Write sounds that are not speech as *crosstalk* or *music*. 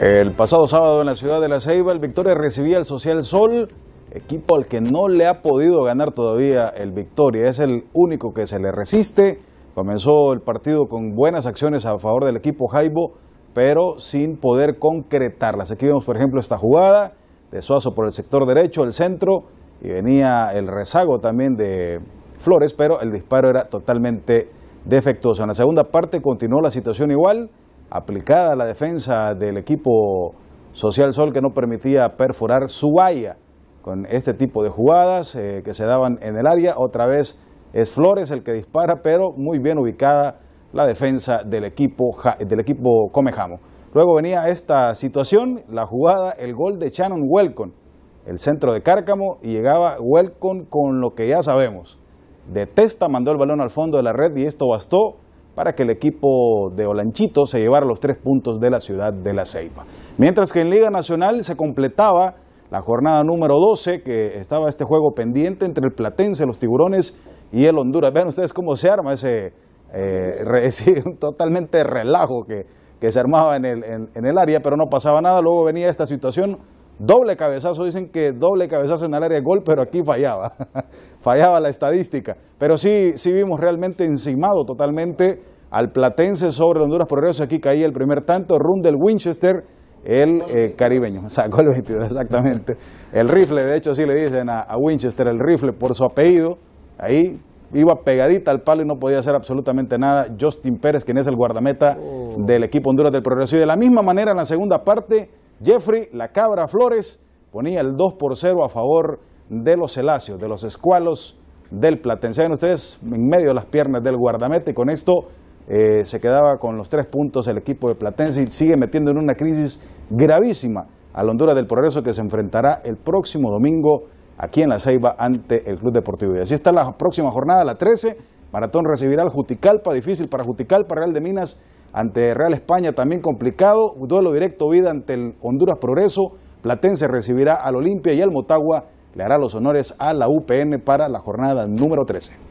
El pasado sábado en la ciudad de La Ceiba, el Victoria recibía el Social Sol, equipo al que no le ha podido ganar todavía el Victoria, es el único que se le resiste. Comenzó el partido con buenas acciones a favor del equipo Jaibo, pero sin poder concretarlas. Aquí vemos, por ejemplo, esta jugada de Suazo por el sector derecho, el centro, y venía el rezago también de Flores, pero el disparo era totalmente defectuoso. En la segunda parte continuó la situación igual aplicada la defensa del equipo Social Sol que no permitía perforar su valla con este tipo de jugadas eh, que se daban en el área. Otra vez es Flores el que dispara, pero muy bien ubicada la defensa del equipo, del equipo Comejamo. Luego venía esta situación, la jugada, el gol de Shannon Welcon, el centro de Cárcamo, y llegaba Welcon con lo que ya sabemos. De testa mandó el balón al fondo de la red y esto bastó para que el equipo de Olanchito se llevara los tres puntos de la ciudad de La Ceiba. Mientras que en Liga Nacional se completaba la jornada número 12, que estaba este juego pendiente entre el Platense, los Tiburones y el Honduras. Vean ustedes cómo se arma ese eh, *laughs* totalmente relajo que, se armaba en el área, pero no pasaba nada. Luego venía esta situación Doble cabezazo, dicen que doble cabezazo en el área de gol, pero aquí fallaba, *laughs* fallaba la estadística. Pero sí, sí vimos realmente encimado totalmente al Platense sobre Honduras Progreso. Aquí caía el primer tanto, Rundel Winchester, el eh, caribeño, *laughs* sacó el 22, exactamente. El rifle, de hecho, sí le dicen a, Winchester el rifle por su apellido. Ahí iba pegadita al palo y no podía hacer absolutamente nada. Justin Pérez, quien es el guardameta oh. del equipo Honduras del Progreso. Y de la misma manera, en la segunda parte Jeffrey La Cabra Flores ponía el 2 por 0 a favor de los celáceos, de los escualos del Platense. Ven ustedes en medio de las piernas del guardamete. Con esto eh, se quedaba con los tres puntos el equipo de Platense y sigue metiendo en una crisis gravísima a la Honduras del Progreso que se enfrentará el próximo domingo aquí en La Ceiba ante el Club Deportivo. Y así está la próxima jornada, la 13. Maratón recibirá al Juticalpa, difícil para Juticalpa, Real de Minas ante Real España también complicado, duelo directo vida ante el Honduras Progreso, Platense recibirá al Olimpia y al Motagua le hará los honores a la UPN para la jornada número 13.